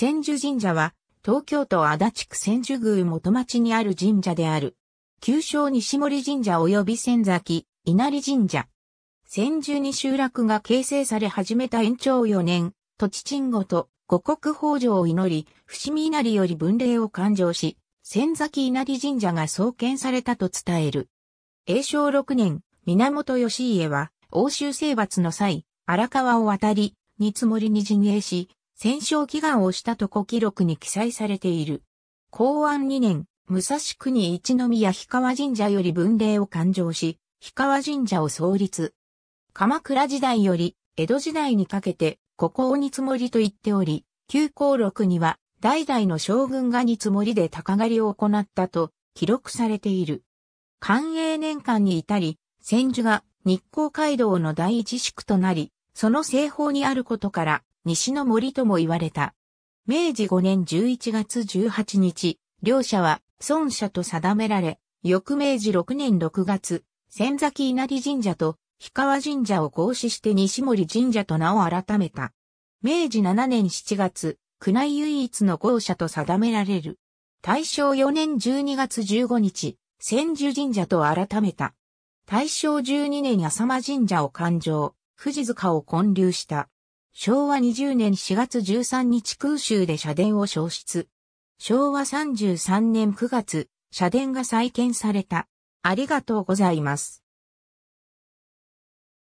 千住神社は、東京都足立区千住宮元町にある神社である。旧称西森神社及び千崎、稲荷神社。千住に集落が形成され始めた延長4年、土地鎮護と五国豊穣を祈り、伏見稲荷より分霊を勘定し、千崎稲荷神社が創建されたと伝える。永正6年、源義家は、欧州征伐の際、荒川を渡り、三つもりに陣営し、戦勝祈願をしたとこ記録に記載されている。公安2年、武蔵国一宮氷川神社より文礼を勘定し、氷川神社を創立。鎌倉時代より江戸時代にかけて、ここを煮積もりと言っており、旧公録には代々の将軍が煮積もりで鷹狩りを行ったと記録されている。寛永年間に至り、千住が日光街道の第一宿となり、その西方にあることから、西の森とも言われた。明治5年11月18日、両者は孫者と定められ、翌明治6年6月、仙崎稲荷神社と氷川神社を合祀して西森神社と名を改めた。明治7年7月、宮内唯一の合社と定められる。大正4年12月15日、千住神社と改めた。大正12年浅間神社を環状、富士塚を建立した。昭和20年4月13日空襲で社殿を消失。昭和33年9月、社殿が再建された。ありがとうございます。